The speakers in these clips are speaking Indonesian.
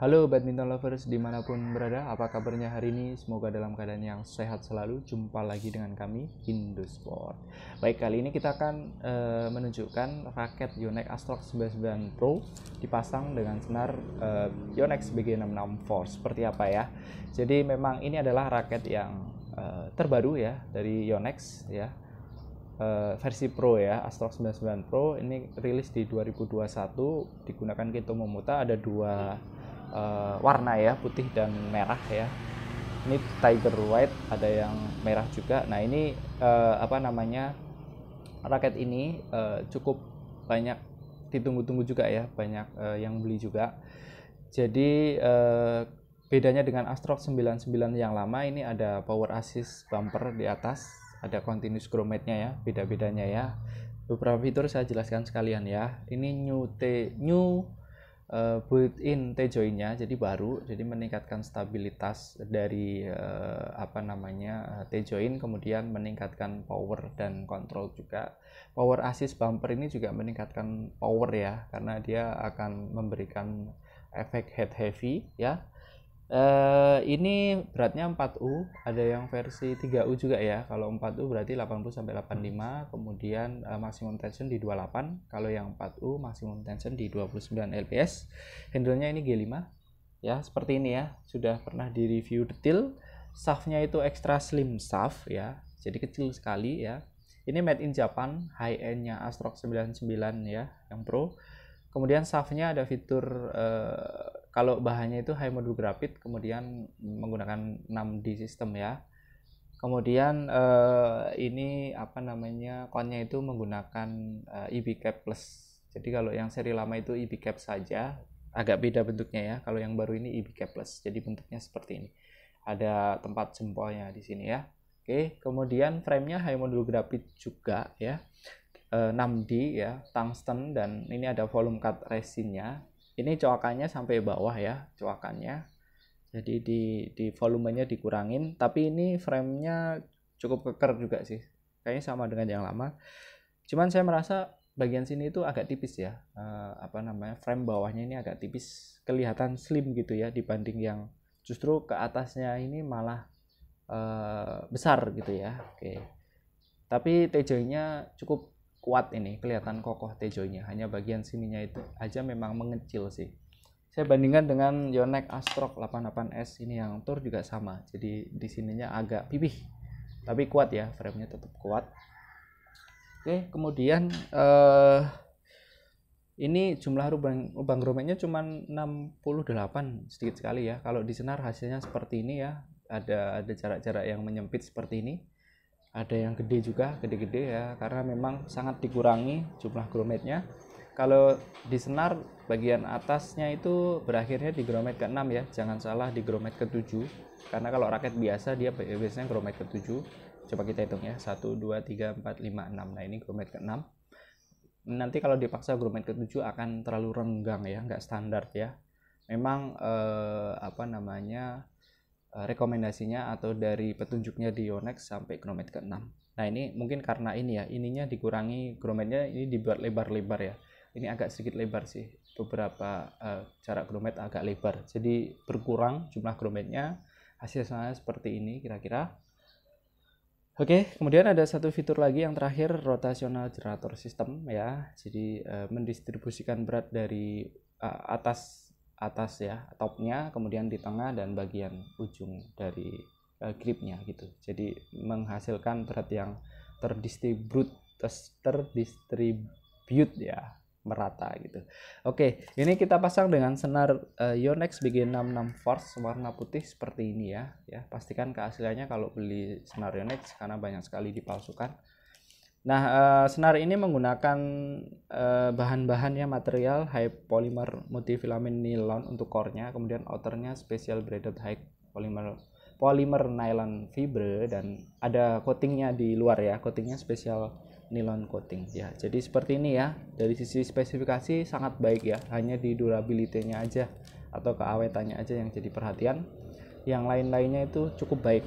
Halo badminton lovers dimanapun berada, apa kabarnya hari ini? Semoga dalam keadaan yang sehat selalu. Jumpa lagi dengan kami Indosport. Baik kali ini kita akan e, menunjukkan raket Yonex Astrox 99 Pro dipasang dengan senar e, Yonex bg 664 Seperti apa ya? Jadi memang ini adalah raket yang e, terbaru ya dari Yonex ya versi Pro ya, Astrox 99 Pro ini rilis di 2021 digunakan Kito Momota ada dua uh, warna ya putih dan merah ya ini tiger white ada yang merah juga nah ini uh, apa namanya raket ini uh, cukup banyak ditunggu-tunggu juga ya banyak uh, yang beli juga jadi uh, bedanya dengan Astrox 99 yang lama ini ada power assist bumper di atas ada continuous mate-nya ya beda-bedanya ya beberapa fitur saya jelaskan sekalian ya ini new T new uh, eh, built-in nya jadi baru jadi meningkatkan stabilitas dari uh, apa namanya eh, tejoin kemudian meningkatkan power dan kontrol juga power assist bumper ini juga meningkatkan power ya karena dia akan memberikan efek head heavy ya Uh, ini beratnya 4U, ada yang versi 3U juga ya. Kalau 4U berarti 80 sampai 85, kemudian uh, eh, maksimum tension di 28. Kalau yang 4U maksimum tension di 29 LPS. handle ini G5. Ya, seperti ini ya. Sudah pernah di-review detail. Shaftnya itu extra slim shaft ya. Jadi kecil sekali ya. Ini made in Japan, high end-nya Astrox 99 ya, yang pro. Kemudian shaftnya ada fitur eh, kalau bahannya itu high modul graphite, kemudian menggunakan 6D sistem ya. Kemudian eh, ini apa namanya konnya itu menggunakan eh, e cap plus. Jadi kalau yang seri lama itu e cap saja, agak beda bentuknya ya. Kalau yang baru ini e cap plus. Jadi bentuknya seperti ini. Ada tempat jempolnya di sini ya. Oke, kemudian frame-nya high modul graphite juga ya. 6D eh, ya, tungsten dan ini ada volume cut resinnya. Ini coakannya sampai bawah ya, coakannya. Jadi di di volumenya dikurangin, tapi ini framenya cukup keker juga sih. Kayaknya sama dengan yang lama. Cuman saya merasa bagian sini itu agak tipis ya. E, apa namanya? frame bawahnya ini agak tipis, kelihatan slim gitu ya dibanding yang justru ke atasnya ini malah e, besar gitu ya. Oke. Tapi TJ-nya cukup kuat ini kelihatan kokoh tejonya hanya bagian sininya itu aja memang mengecil sih saya bandingkan dengan Yonex Astrok 88S ini yang tour juga sama jadi di sininya agak pipih tapi kuat ya framenya tetap kuat oke kemudian eh, ini jumlah lubang lubang grometnya cuma 68 sedikit sekali ya kalau di senar hasilnya seperti ini ya ada ada jarak-jarak yang menyempit seperti ini ada yang gede juga gede-gede ya karena memang sangat dikurangi jumlah grommetnya kalau di senar bagian atasnya itu berakhirnya di grommet ke-6 ya jangan salah di grommet ke-7 karena kalau raket biasa dia biasanya grommet ke-7 coba kita hitung ya 1 2 3 4 5 6 nah ini grommet ke-6 nanti kalau dipaksa grommet ke-7 akan terlalu renggang ya nggak standar ya memang eh, apa namanya Eh, rekomendasinya atau dari petunjuknya di Yonex sampai gromet ke-6. Nah, ini mungkin karena ini ya, ininya dikurangi grometnya ini dibuat lebar-lebar ya. Ini agak sedikit lebar sih. Beberapa uh, jarak gromet agak lebar. Jadi berkurang jumlah grometnya. Hasilnya seperti ini kira-kira. Oke, kemudian ada satu fitur lagi yang terakhir rotational generator system ya. Jadi uh, mendistribusikan berat dari uh, atas atas ya topnya kemudian di tengah dan bagian ujung dari uh, gripnya gitu jadi menghasilkan berat yang terdistribut terdistribut ya merata gitu oke ini kita pasang dengan senar uh, Yonex BG66 Force warna putih seperti ini ya ya pastikan keasliannya kalau beli senar Yonex karena banyak sekali dipalsukan Nah, uh, senar ini menggunakan uh, eh, bahan bahannya material high polymer multifilamen nylon untuk core-nya, kemudian outernya special braided high polymer polymer nylon fiber dan ada coatingnya di luar ya, coatingnya special nylon coating ya. Jadi seperti ini ya, dari sisi spesifikasi sangat baik ya, hanya di durability-nya aja atau keawetannya aja yang jadi perhatian. Yang lain-lainnya itu cukup baik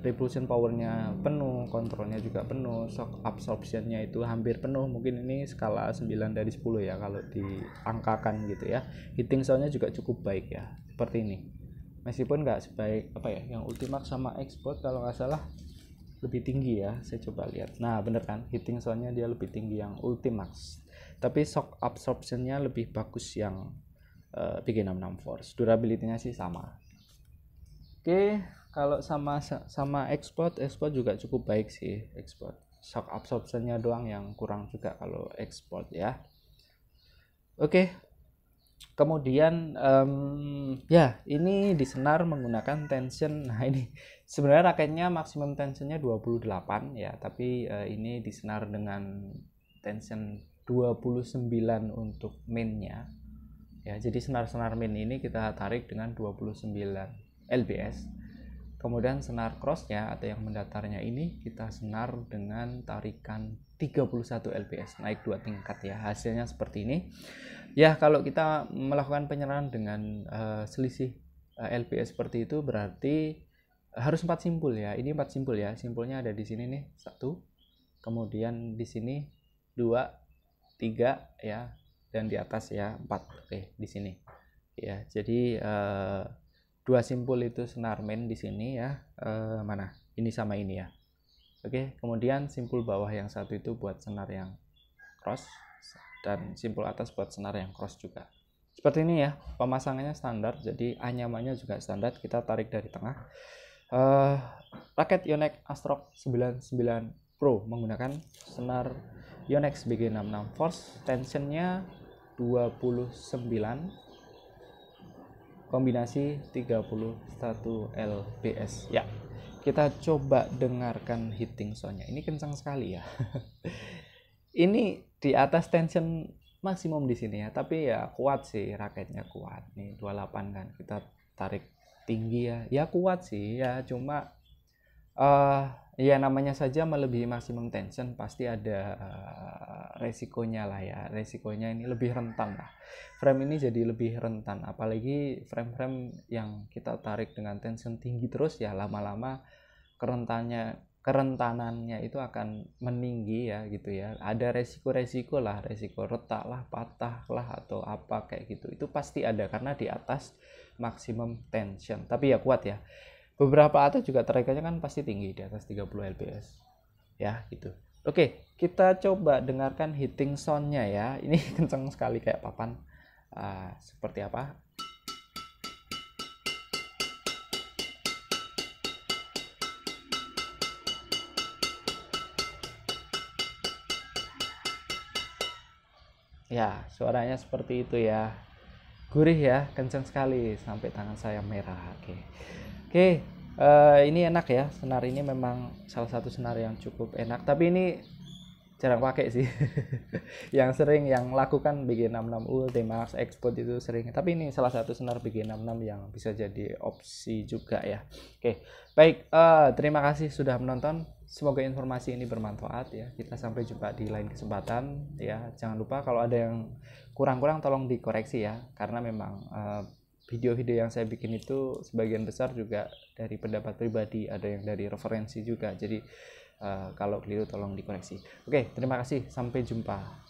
repulsion powernya penuh kontrolnya juga penuh shock absorptionnya itu hampir penuh mungkin ini skala 9 dari 10 ya kalau diangkakan gitu ya hitting soundnya juga cukup baik ya seperti ini meskipun nggak sebaik apa ya yang ultimax sama export kalau nggak salah lebih tinggi ya saya coba lihat nah bener kan hitting soundnya dia lebih tinggi yang ultimax tapi shock absorptionnya lebih bagus yang uh, pg Force durability-nya sih sama oke kalau sama sama ekspor ekspor juga cukup baik sih ekspor shock absorptionnya doang yang kurang juga kalau ekspor ya oke kemudian um, ya ini di senar menggunakan tension nah ini sebenarnya raketnya maksimum tensionnya 28 ya tapi uh, ini di senar dengan tension 29 untuk mainnya ya jadi senar-senar main ini kita tarik dengan 29 LBS Kemudian senar crossnya atau yang mendatarnya ini kita senar dengan tarikan 31 lbs naik dua tingkat ya hasilnya seperti ini ya kalau kita melakukan penyerahan dengan uh, selisih uh, eh, lbs seperti itu berarti harus empat simpul ya ini empat simpul ya simpulnya ada di sini nih satu kemudian di sini dua tiga ya dan di atas ya empat oke di sini ya jadi uh, dua simpul itu senar senarmen di sini ya e, mana ini sama ini ya oke kemudian simpul bawah yang satu itu buat senar yang cross dan simpul atas buat senar yang cross juga seperti ini ya pemasangannya standar jadi anyamannya juga standar kita tarik dari tengah e, raket Yonex Astrok 99 Pro menggunakan senar Yonex BG66 Force tensionnya 29 kombinasi 31 lbs ya kita coba dengarkan hitting soundnya ini kencang sekali ya ini di atas tension maksimum di sini ya tapi ya kuat sih raketnya kuat nih 28 kan kita tarik tinggi ya ya kuat sih ya cuma uh, ya namanya saja melebihi maksimum tension pasti ada eh, resikonya lah ya resikonya ini lebih rentan lah frame ini jadi lebih rentan apalagi frame-frame yang kita tarik dengan tension tinggi terus ya lama-lama kerentannya kerentanannya itu akan meninggi ya gitu ya ada resiko-resiko lah resiko retak lah patah lah atau apa kayak gitu itu pasti ada karena di atas maksimum tension tapi ya kuat ya beberapa atas juga tarikannya kan pasti tinggi di atas 30 lps ya gitu oke kita coba dengarkan hitting soundnya ya ini kenceng sekali kayak papan uh, seperti apa ya suaranya seperti itu ya gurih ya kenceng sekali sampai tangan saya merah oke okay. Oke, uh, ini enak ya. Senar ini memang salah satu senar yang cukup enak, tapi ini jarang pakai sih. yang sering yang lakukan BG66 Ultimax Export itu sering. Tapi ini salah satu senar BG66 yang bisa jadi opsi juga ya. Oke, baik. Uh, terima kasih sudah menonton. Semoga informasi ini bermanfaat ya. Kita sampai jumpa di lain kesempatan ya. Jangan lupa kalau ada yang kurang-kurang tolong dikoreksi ya, karena memang uh, video-video yang saya bikin itu sebagian besar juga dari pendapat pribadi ada yang dari referensi juga jadi uh, kalau keliru tolong dikoreksi oke terima kasih sampai jumpa